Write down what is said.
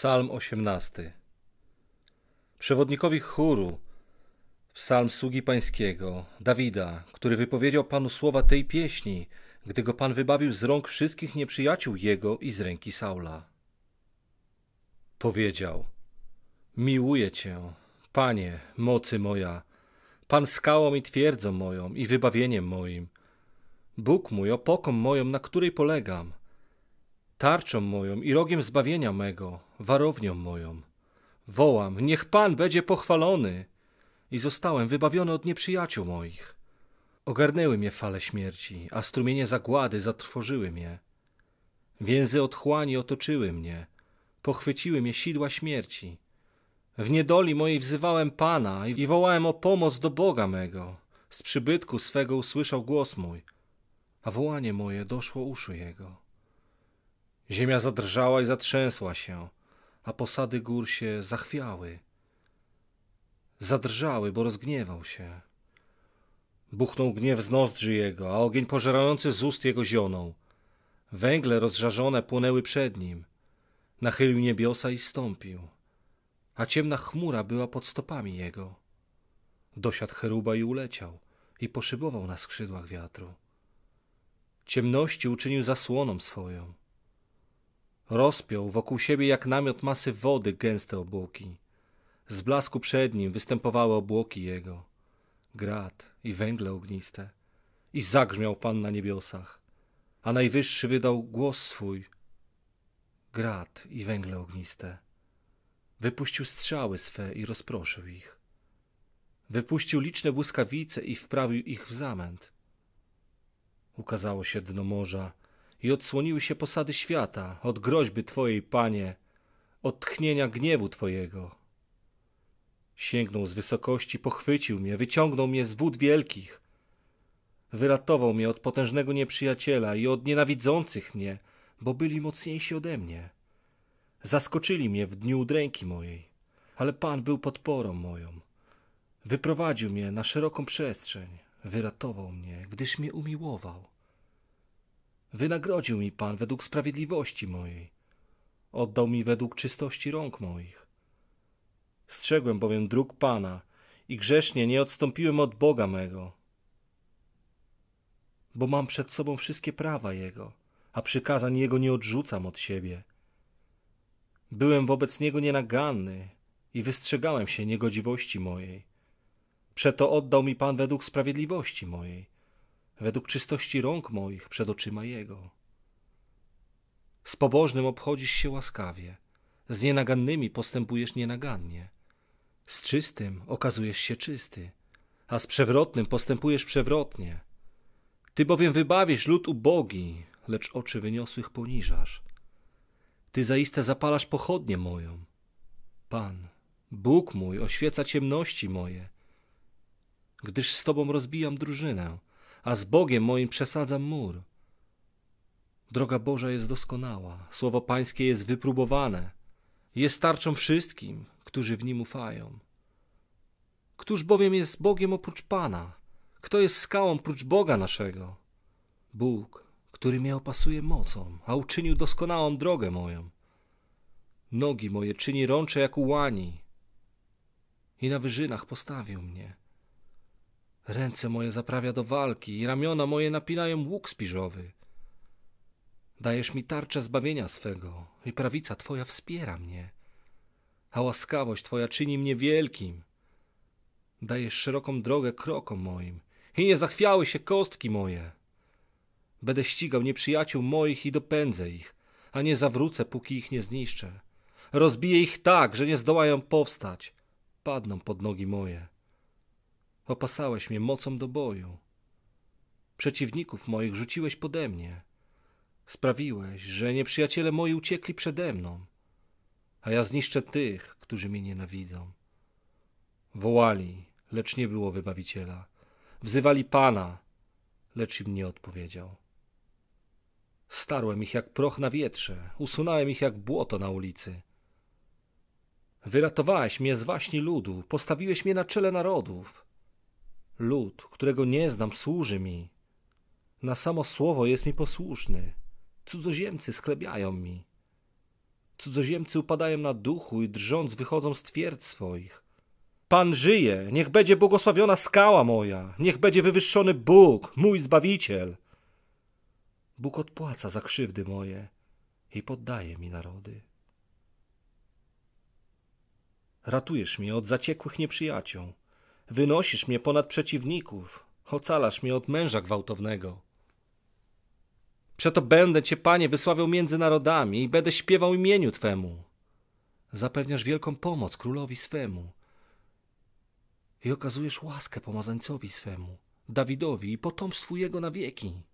Psalm 18. Przewodnikowi chóru, psalm sługi pańskiego, Dawida, który wypowiedział panu słowa tej pieśni, gdy go pan wybawił z rąk wszystkich nieprzyjaciół jego i z ręki Saula. Powiedział: Miłuję cię, panie, mocy moja, pan skałą i twierdzą moją i wybawieniem moim. Bóg mój, opoką moją, na której polegam tarczą moją i rogiem zbawienia mego, warownią moją. Wołam, niech Pan będzie pochwalony! I zostałem wybawiony od nieprzyjaciół moich. Ogarnęły mnie fale śmierci, a strumienie zagłady zatrwożyły mnie. Więzy otchłani otoczyły mnie, pochwyciły mnie sidła śmierci. W niedoli mojej wzywałem Pana i wołałem o pomoc do Boga mego. Z przybytku swego usłyszał głos mój, a wołanie moje doszło uszu jego. Ziemia zadrżała i zatrzęsła się, a posady gór się zachwiały. Zadrżały, bo rozgniewał się. Buchnął gniew z nozdrzy jego, a ogień pożerający z ust jego zionął. Węgle rozżarzone płonęły przed nim. Nachylił niebiosa i stąpił, a ciemna chmura była pod stopami jego. Dosiadł cheruba i uleciał, i poszybował na skrzydłach wiatru. Ciemności uczynił zasłoną swoją Rozpiął wokół siebie jak namiot masy wody gęste obłoki. Z blasku przed nim występowały obłoki jego, grat i węgle ogniste. I zagrzmiał Pan na niebiosach, a Najwyższy wydał głos swój. grat i węgle ogniste. Wypuścił strzały swe i rozproszył ich. Wypuścił liczne błyskawice i wprawił ich w zamęt. Ukazało się dno morza, i odsłoniły się posady świata od groźby Twojej, Panie, od tchnienia gniewu Twojego. Sięgnął z wysokości, pochwycił mnie, wyciągnął mnie z wód wielkich. Wyratował mnie od potężnego nieprzyjaciela i od nienawidzących mnie, bo byli mocniejsi ode mnie. Zaskoczyli mnie w dniu udręki mojej, ale Pan był podporą moją. Wyprowadził mnie na szeroką przestrzeń, wyratował mnie, gdyż mnie umiłował. Wynagrodził mi Pan według sprawiedliwości mojej, oddał mi według czystości rąk moich. Strzegłem bowiem dróg Pana i grzesznie nie odstąpiłem od Boga mego. Bo mam przed sobą wszystkie prawa Jego, a przykazań Jego nie odrzucam od siebie. Byłem wobec Niego nienaganny i wystrzegałem się niegodziwości mojej. Przeto oddał mi Pan według sprawiedliwości mojej według czystości rąk moich przed oczyma Jego. Z pobożnym obchodzisz się łaskawie, z nienagannymi postępujesz nienagannie, z czystym okazujesz się czysty, a z przewrotnym postępujesz przewrotnie. Ty bowiem wybawisz lud ubogi, lecz oczy wyniosłych poniżasz. Ty zaiste zapalasz pochodnię moją. Pan, Bóg mój, oświeca ciemności moje, gdyż z Tobą rozbijam drużynę, a z Bogiem moim przesadzam mur. Droga Boża jest doskonała, słowo Pańskie jest wypróbowane, jest tarczą wszystkim, którzy w nim ufają. Któż bowiem jest Bogiem oprócz Pana? Kto jest skałą prócz Boga naszego? Bóg, który mnie opasuje mocą, a uczynił doskonałą drogę moją. Nogi moje czyni rącze jak ułani i na wyżynach postawił mnie. Ręce moje zaprawia do walki i ramiona moje napinają łuk spiżowy. Dajesz mi tarczę zbawienia swego i prawica Twoja wspiera mnie, a łaskawość Twoja czyni mnie wielkim. Dajesz szeroką drogę krokom moim i nie zachwiały się kostki moje. Będę ścigał nieprzyjaciół moich i dopędzę ich, a nie zawrócę, póki ich nie zniszczę. Rozbiję ich tak, że nie zdołają powstać, padną pod nogi moje. Opasałeś mnie mocą do boju. Przeciwników moich rzuciłeś pode mnie. Sprawiłeś, że nieprzyjaciele moi uciekli przede mną, a ja zniszczę tych, którzy mnie nienawidzą. Wołali, lecz nie było wybawiciela. Wzywali Pana, lecz im nie odpowiedział. Starłem ich jak proch na wietrze, usunąłem ich jak błoto na ulicy. Wyratowałeś mnie z waśni ludu, postawiłeś mnie na czele narodów. Lud, którego nie znam, służy mi. Na samo słowo jest mi posłuszny. Cudzoziemcy sklebiają mi. Cudzoziemcy upadają na duchu i drżąc wychodzą z twierdz swoich. Pan żyje, niech będzie błogosławiona skała moja, niech będzie wywyższony Bóg, mój Zbawiciel. Bóg odpłaca za krzywdy moje i poddaje mi narody. Ratujesz mnie od zaciekłych nieprzyjaciół. Wynosisz mnie ponad przeciwników, ocalasz mnie od męża gwałtownego. Przeto będę Cię, Panie, wysławiał między narodami i będę śpiewał imieniu Twemu. Zapewniasz wielką pomoc królowi swemu i okazujesz łaskę pomazańcowi swemu, Dawidowi i potomstwu jego na wieki.